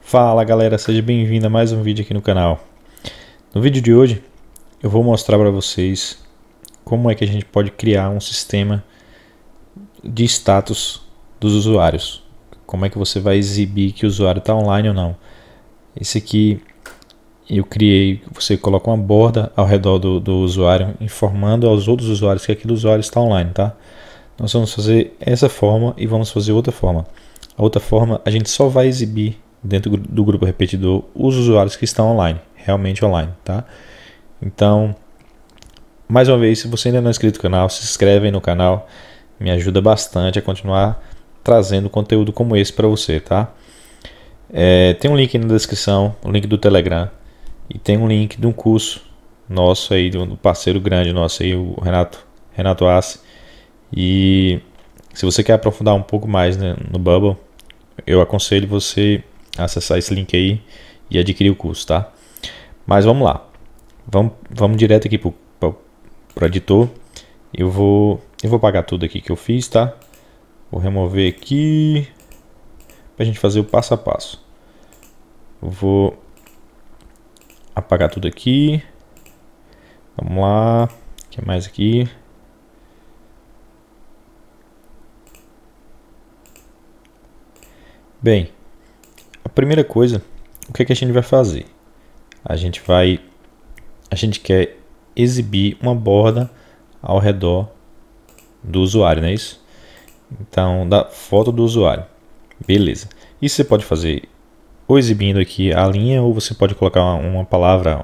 Fala galera, seja bem-vindo a mais um vídeo aqui no canal. No vídeo de hoje eu vou mostrar para vocês como é que a gente pode criar um sistema de status dos usuários. Como é que você vai exibir que o usuário está online ou não. Esse aqui eu criei, você coloca uma borda ao redor do, do usuário informando aos outros usuários que aquele usuário está online, tá? Nós vamos fazer essa forma e vamos fazer outra forma. A outra forma a gente só vai exibir dentro do grupo repetidor os usuários que estão online, realmente online, tá? Então, mais uma vez, se você ainda não é inscrito no canal, se inscreve aí no canal, me ajuda bastante a continuar trazendo conteúdo como esse para você, tá? É, tem um link na descrição, o um link do Telegram e tem um link de um curso nosso aí, do um parceiro grande nosso aí, o Renato, Renato Assi, e se você quer aprofundar um pouco mais né, no Bubble, eu aconselho você a acessar esse link aí e adquirir o curso, tá? Mas vamos lá. Vamos, vamos direto aqui para o editor. Eu vou, eu vou pagar tudo aqui que eu fiz, tá? Vou remover aqui para a gente fazer o passo a passo. Eu vou apagar tudo aqui. Vamos lá. O que mais aqui? Bem, a primeira coisa, o que, é que a gente vai fazer? A gente vai. A gente quer exibir uma borda ao redor do usuário, não é isso? Então, da foto do usuário. Beleza. Isso você pode fazer ou exibindo aqui a linha, ou você pode colocar uma, uma palavra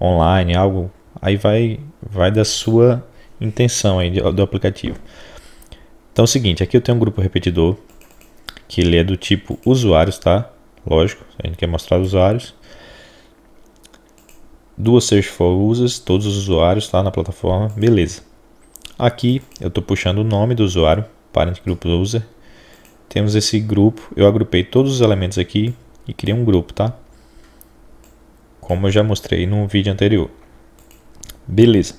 online, algo. Aí vai, vai da sua intenção aí do aplicativo. Então é o seguinte, aqui eu tenho um grupo repetidor que ele é do tipo usuários, tá? Lógico, a gente quer mostrar usuários. Duas search for users, todos os usuários, tá? Na plataforma, beleza. Aqui eu estou puxando o nome do usuário, parent group user. Temos esse grupo, eu agrupei todos os elementos aqui e criei um grupo, tá? Como eu já mostrei no vídeo anterior. Beleza.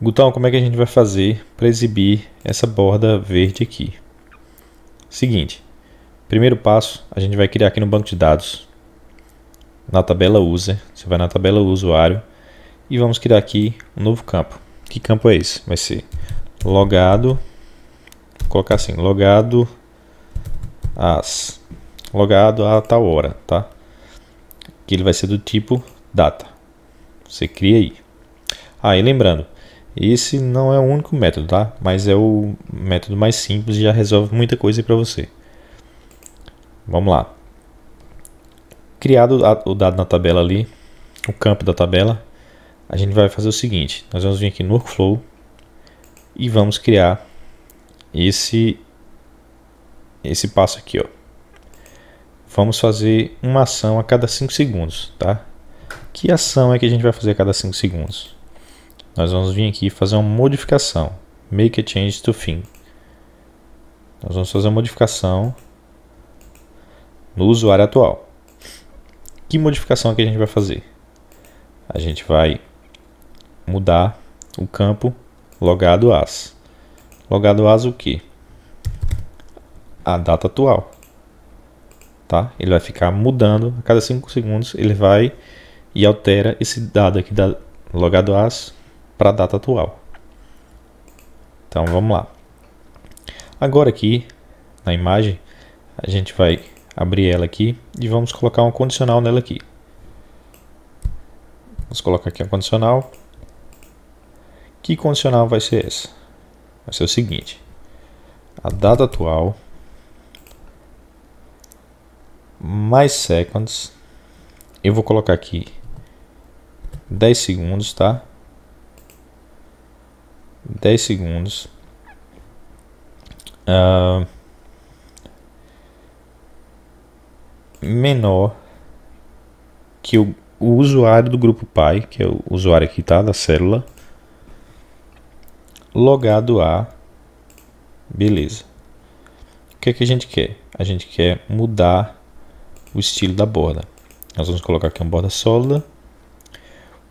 Gutão, como é que a gente vai fazer para exibir essa borda verde aqui? Seguinte, primeiro passo, a gente vai criar aqui no banco de dados, na tabela user, você vai na tabela usuário e vamos criar aqui um novo campo. Que campo é esse? Vai ser logado, vou colocar assim, logado as, logado a tal hora, tá? Que ele vai ser do tipo data. Você cria aí. Aí ah, lembrando, esse não é o único método, tá? Mas é o método mais simples e já resolve muita coisa para você. Vamos lá. Criado o dado na tabela ali, o campo da tabela, a gente vai fazer o seguinte. Nós vamos vir aqui no Workflow e vamos criar esse, esse passo aqui, ó. Vamos fazer uma ação a cada 5 segundos, tá? Que ação é que a gente vai fazer a cada 5 segundos? nós vamos vir aqui fazer uma modificação. Make a change to fim. Nós vamos fazer uma modificação no usuário atual. Que modificação que a gente vai fazer? A gente vai mudar o campo logado as. Logado as o que? A data atual. Tá? Ele vai ficar mudando a cada 5 segundos, ele vai e altera esse dado aqui da logado as para a data atual. Então vamos lá. Agora aqui na imagem, a gente vai abrir ela aqui e vamos colocar um condicional nela aqui. Vamos colocar aqui um condicional. Que condicional vai ser essa? Vai ser o seguinte. A data atual mais seconds. Eu vou colocar aqui 10 segundos, tá? 10 segundos. Uh, menor que o, o, usuário do grupo pai, que é o usuário aqui está da célula, logado a. Beleza. O que, é que a gente quer? A gente quer mudar o estilo da borda. Nós vamos colocar aqui uma borda sólida,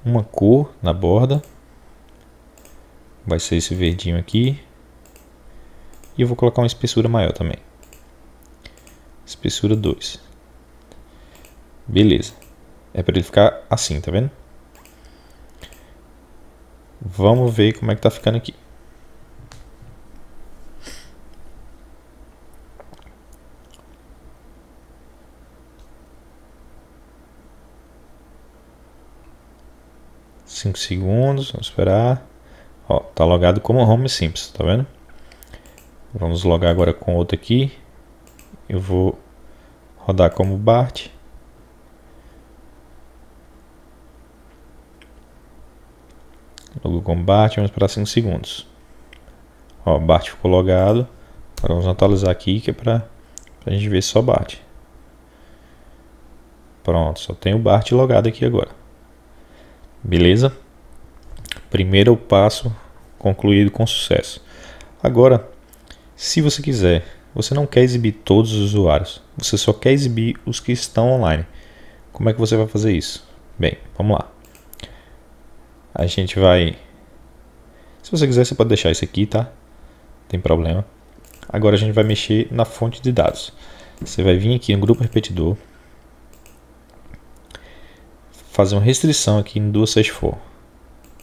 uma cor na borda vai ser esse verdinho aqui. E eu vou colocar uma espessura maior também. Espessura 2. Beleza. É para ele ficar assim, tá vendo? Vamos ver como é que tá ficando aqui. Cinco segundos, vamos esperar. Ó, tá logado como Home Simples, tá vendo? Vamos logar agora com outro aqui. Eu vou rodar como Bart. Logo como Bart, vamos para 5 segundos. Ó, Bart ficou logado. Agora vamos atualizar aqui que é para a gente ver se só Bart. Pronto, só tem o Bart logado aqui agora. Beleza? Primeiro passo concluído com sucesso. Agora, se você quiser, você não quer exibir todos os usuários, você só quer exibir os que estão online. Como é que você vai fazer isso? Bem, vamos lá. A gente vai. Se você quiser, você pode deixar isso aqui, tá? Não tem problema. Agora a gente vai mexer na fonte de dados. Você vai vir aqui no grupo repetidor, fazer uma restrição aqui em 264.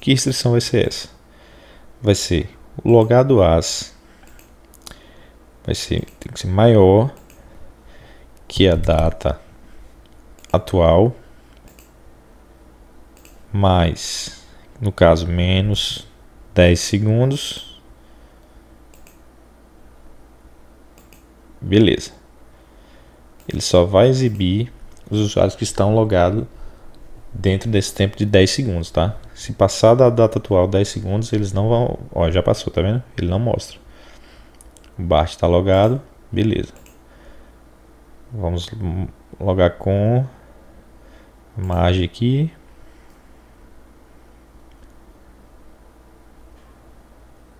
Que restrição vai ser essa? Vai ser o logado as vai ser, tem que ser maior que a data atual mais, no caso, menos 10 segundos. Beleza. Ele só vai exibir os usuários que estão logados dentro desse tempo de 10 segundos, tá? Se passar da data atual 10 segundos, eles não vão... Ó, já passou, tá vendo? Ele não mostra. O BART está logado, beleza. Vamos logar com margem aqui.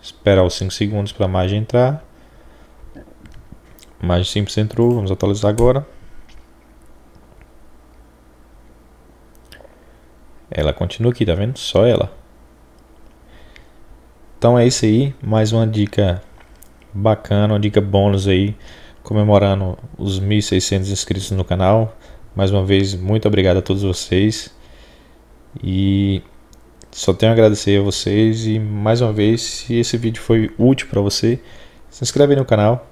Esperar os 5 segundos para a margem entrar. Margem simples entrou, vamos atualizar agora. Ela continua aqui, tá vendo? Só ela. Então é isso aí, mais uma dica bacana, uma dica bônus aí, comemorando os 1.600 inscritos no canal. Mais uma vez, muito obrigado a todos vocês. E só tenho a agradecer a vocês e mais uma vez, se esse vídeo foi útil para você, se inscreve no canal,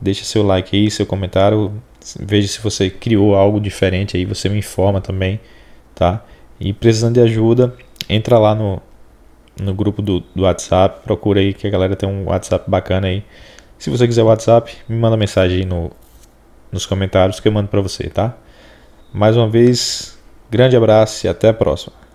deixa seu like aí, seu comentário, veja se você criou algo diferente aí, você me informa também, tá? E precisando de ajuda, entra lá no, no grupo do, do WhatsApp, procura aí que a galera tem um WhatsApp bacana aí. Se você quiser o WhatsApp, me manda mensagem aí no, nos comentários que eu mando para você, tá? Mais uma vez, grande abraço e até a próxima.